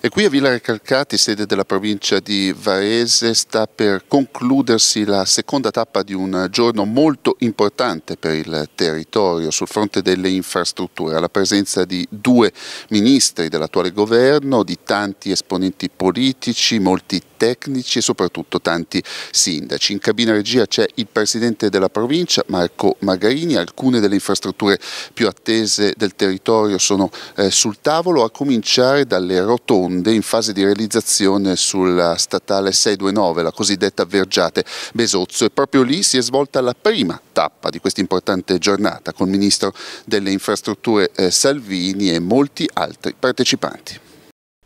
E qui a Villa Recalcati, sede della provincia di Varese, sta per concludersi la seconda tappa di un giorno molto importante per il territorio sul fronte delle infrastrutture, alla presenza di due ministri dell'attuale governo, di tanti esponenti politici, molti tecnici e soprattutto tanti sindaci. In cabina regia c'è il presidente della provincia Marco Margarini, alcune delle infrastrutture più attese del territorio sono eh, sul tavolo, a cominciare dalle rotonde in fase di realizzazione sulla statale 629, la cosiddetta Vergiate Besozzo e proprio lì si è svolta la prima tappa di questa importante giornata con il ministro delle infrastrutture eh, Salvini e molti altri partecipanti.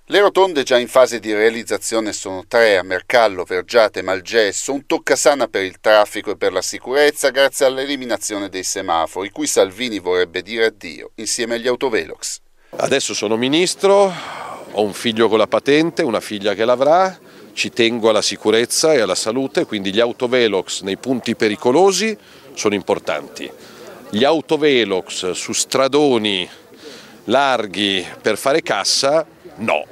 Le rotonde già in fase di realizzazione sono tre a Mercallo, Vergiate e Malgesso, un toccasana per il traffico e per la sicurezza grazie all'eliminazione dei semafori, cui Salvini vorrebbe dire addio insieme agli autovelox. Adesso sono ministro, ho un figlio con la patente, una figlia che l'avrà, ci tengo alla sicurezza e alla salute, quindi gli autovelox nei punti pericolosi sono importanti. Gli autovelox su stradoni larghi per fare cassa no.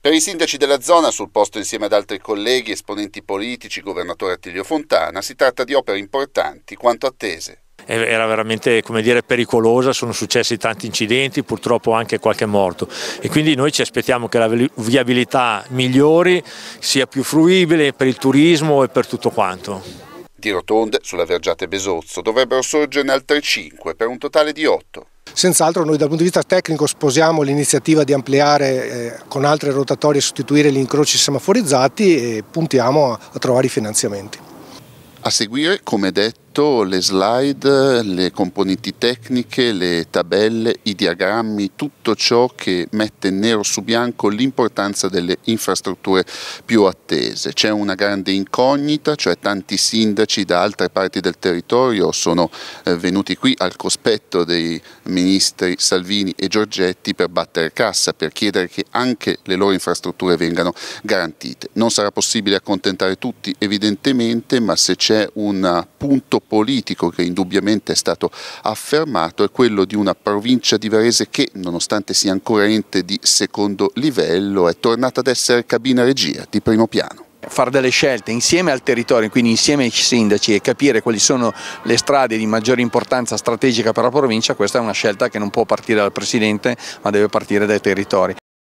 Per i sindaci della zona, sul posto insieme ad altri colleghi, esponenti politici, governatore Attilio Fontana, si tratta di opere importanti quanto attese, eh, era veramente dire, pericolosa, sono successi tanti incidenti, purtroppo anche qualche morto e quindi noi ci aspettiamo che la viabilità migliori, sia più fruibile per il turismo e per tutto quanto. Di rotonde sulla Vergiate Besozzo dovrebbero sorgerne altre 5 per un totale di 8. Senz'altro noi dal punto di vista tecnico sposiamo l'iniziativa di ampliare eh, con altre rotatorie e sostituire gli incroci semaforizzati e puntiamo a, a trovare i finanziamenti. A seguire, come detto, sito, le slide, le componenti tecniche, le tabelle, i diagrammi, tutto ciò che mette nero su bianco l'importanza delle infrastrutture più attese. C'è una grande incognita, cioè tanti sindaci da altre parti del territorio sono eh, venuti qui al cospetto dei ministri Salvini e Giorgetti per battere cassa, per chiedere che anche le loro infrastrutture vengano garantite. Non sarà possibile accontentare tutti evidentemente, ma se c'è un punto politico che indubbiamente è stato affermato è quello di una provincia di Varese che, nonostante sia ancora ente di secondo livello, è tornata ad essere cabina regia di primo piano fare delle scelte insieme al territorio, quindi insieme ai sindaci e capire quali sono le strade di maggiore importanza strategica per la provincia, questa è una scelta che non può partire dal Presidente ma deve partire dai territori.